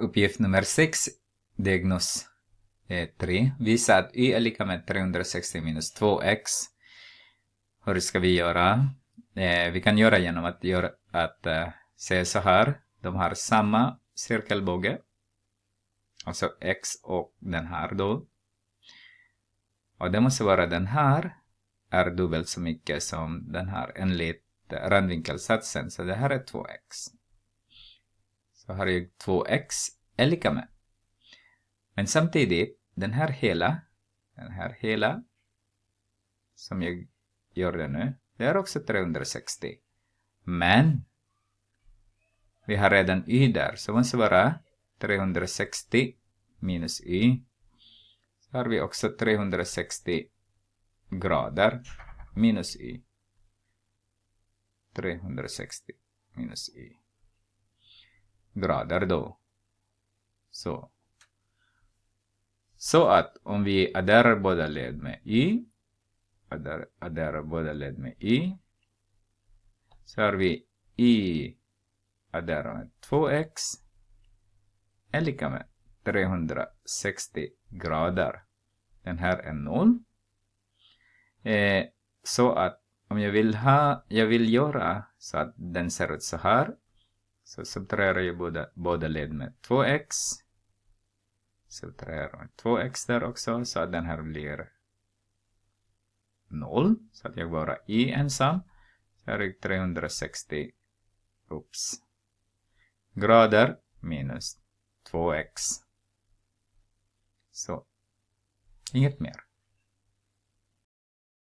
Uppgift nummer 6, diagnos 3, e visa att y är lika med 360 minus 2x. Hur ska vi göra? Eh, vi kan göra genom att, göra, att eh, se så här. De har samma cirkelbåge. Alltså x och den här då. Och det måste vara den här är dubbelt så mycket som den här enligt randvinkelsatsen. Så det här är 2x så har jag 2x är lika med. Men samtidigt, den här hela, den här hela som jag gör det nu, det är också 360. Men vi har redan y där, så måste vara 360 minus y. Så har vi också 360 grader minus y. 360 minus y grader då. Så. Så att om vi adderar båda led med i, adderar båda led med i, så har vi i adderar med 2x är lika med 360 grader. Den här är noll. Eh, så att om jag vill ha, jag vill göra så att den ser ut så här så subtraherar jag båda, båda led med 2x. Subtraherar 2x där också så att den här blir 0. Så att jag bara i ensam. Så här är 360 oops, grader minus 2x. Så inget mer.